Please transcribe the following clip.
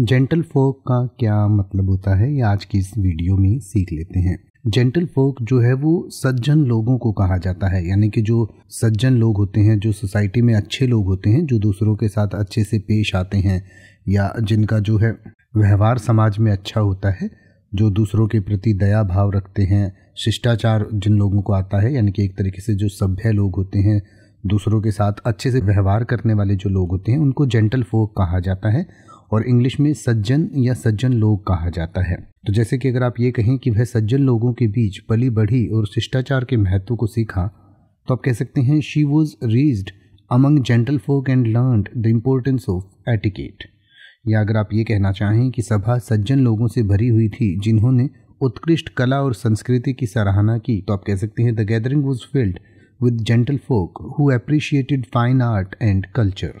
gentle फोक का क्या मतलब होता है ये आज की इस वीडियो में सीख लेते हैं जेंटल फोक जो है वो सज्जन लोगों को कहा जाता है यानी कि जो सज्जन लोग होते हैं जो सोसाइटी में अच्छे लोग होते हैं जो दूसरों के साथ अच्छे से पेश आते हैं या जिनका जो है व्यवहार समाज में अच्छा होता है जो दूसरों के प्रति दया भाव रखते हैं शिष्टाचार जिन लोगों को आता है यानी कि एक तरीके से जो सभ्य लोग होते हैं दूसरों के साथ अच्छे से व्यवहार करने वाले जो लोग होते हैं उनको जेंटल फोक कहा जाता है और इंग्लिश में सज्जन या सज्जन लोग कहा जाता है तो जैसे कि अगर आप ये कहें कि वह सज्जन लोगों के बीच पली बढ़ी और शिष्टाचार के महत्व को सीखा तो आप कह सकते हैं she was raised among gentle folk and learn the importance of etiquette या अगर आप ये कहना चाहें कि सभा सज्जन लोगों से भरी हुई थी जिन्होंने उत्कृष्ट कला और संस्कृति की सराहना की तो आप कह सकते हैं the gathering was filled with gentle folk who appreciated fine art and culture